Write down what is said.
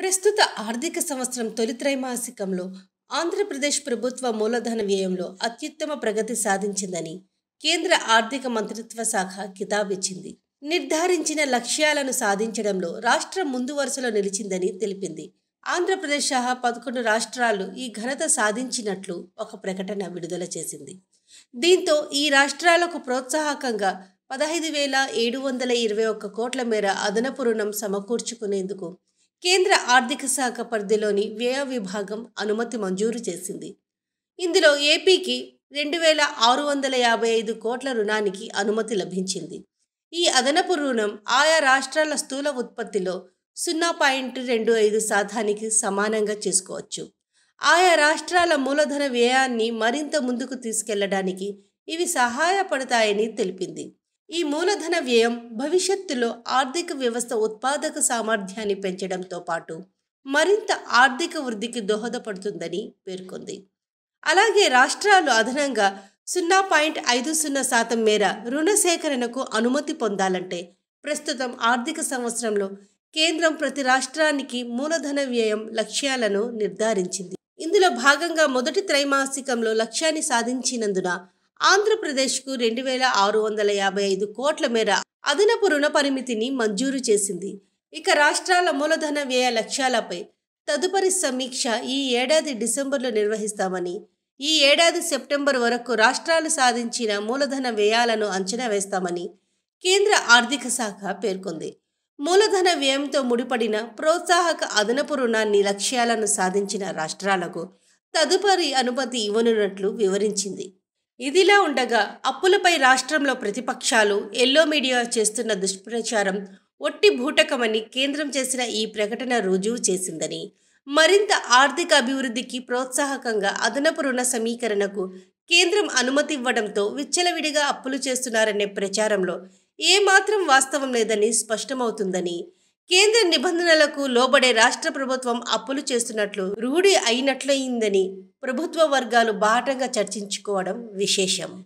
ప్రస్తుత ఆర్థిక సంవత్సరం తొలి త్రైమాసికంలో ఆంధ్రప్రదేశ్ ప్రభుత్వ మూలధన వ్యయంలో అత్యుత్తమ ప్రగతి సాధించిందని కేంద్ర ఆర్థిక మంత్రిత్వ శాఖ కితాబిచ్చింది నిర్ధారించిన లక్ష్యాలను సాధించడంలో రాష్ట్రం ముందు వరుసలో నిలిచిందని తెలిపింది ఆంధ్రప్రదేశ్ సహా పదకొండు రాష్ట్రాలు ఈ ఘనత సాధించినట్లు ఒక ప్రకటన విడుదల చేసింది దీంతో ఈ రాష్ట్రాలకు ప్రోత్సాహకంగా పదహైదు వేల ఏడు వందల ఇరవై ఒక్క కోట్ల మేర అదనపు రుణం సమకూర్చుకునేందుకు కేంద్ర ఆర్థిక శాఖ పరిధిలోని వ్యయ విభాగం అనుమతి మంజూరు చేసింది ఇందులో ఏపీకి రెండు వేల ఆరు వందల యాభై ఐదు కోట్ల రుణానికి అనుమతి లభించింది ఈ అదనపు రుణం ఆయా రాష్ట్రాల స్థూల ఉత్పత్తిలో సున్నా పాయింట్ రెండు ఐదు శాతానికి సమానంగా చేసుకోవచ్చు ఆయా రాష్ట్రాల మూలధన వ్యయాన్ని మరింత ముందుకు తీసుకెళ్లడానికి ఇవి సహాయపడతాయని తెలిపింది ఈ మూలధన వ్యయం భవిష్యత్తులో ఆర్థిక వ్యవస్థ ఉత్పాదక సామర్థ్యాన్ని పెంచడంతో పాటు మరింత ఆర్థిక వృద్ధికి దోహదపడుతుందని పేర్కొంది అలాగే రాష్ట్రాలు అదనంగా సున్నా పాయింట్ ఐదు సున్నా శాతం మేర రుణ సేకరణకు అనుమతి పొందాలంటే ప్రస్తుతం ఆర్థిక సంవత్సరంలో కేంద్రం ప్రతి రాష్ట్రానికి మూలధన వ్యయం లక్ష్యాలను నిర్ధారించింది ఇందులో భాగంగా మొదటి త్రైమాసికంలో లక్ష్యాన్ని సాధించినందున ఆంధ్రప్రదేశ్కు రెండు వేల ఆరు వందల యాభై ఐదు కోట్ల మేర అదనపు రుణ పరిమితిని మంజూరు చేసింది ఇక రాష్ట్రాల మూలధన వ్యయ లక్ష్యాలపై తదుపరి సమీక్ష ఈ ఏడాది డిసెంబర్లో నిర్వహిస్తామని ఈ ఏడాది సెప్టెంబర్ వరకు రాష్ట్రాలు సాధించిన మూలధన వ్యయాలను అంచనా వేస్తామని కేంద్ర ఆర్థిక శాఖ పేర్కొంది మూలధన వ్యయంతో ముడిపడిన ప్రోత్సాహక అదనపు రుణాన్ని లక్ష్యాలను సాధించిన రాష్ట్రాలకు తదుపరి అనుమతి ఇవ్వనున్నట్లు వివరించింది ఇదిలా ఉండగా అప్పులపై రాష్ట్రంలో ప్రతిపక్షాలు ఎల్లో మీడియా చేస్తున్న దుష్ప్రచారం ఒట్టి భూటకమని కేంద్రం చేసిన ఈ ప్రకటన రుజువు చేసిందని మరింత ఆర్థిక అభివృద్ధికి ప్రోత్సాహకంగా అదనపు రుణ సమీకరణకు కేంద్రం అనుమతి ఇవ్వడంతో విచ్చలవిడిగా అప్పులు చేస్తున్నారనే ప్రచారంలో ఏమాత్రం వాస్తవం లేదని స్పష్టమవుతుందని కేంద్ర నిబంధనలకు లోబడే రాష్ట్ర ప్రభుత్వం అప్పులు చేస్తున్నట్లు రూఢి అయినట్లయిందని ప్రభుత్వ వర్గాలు బాటంగా చర్చించుకోవడం విశేషం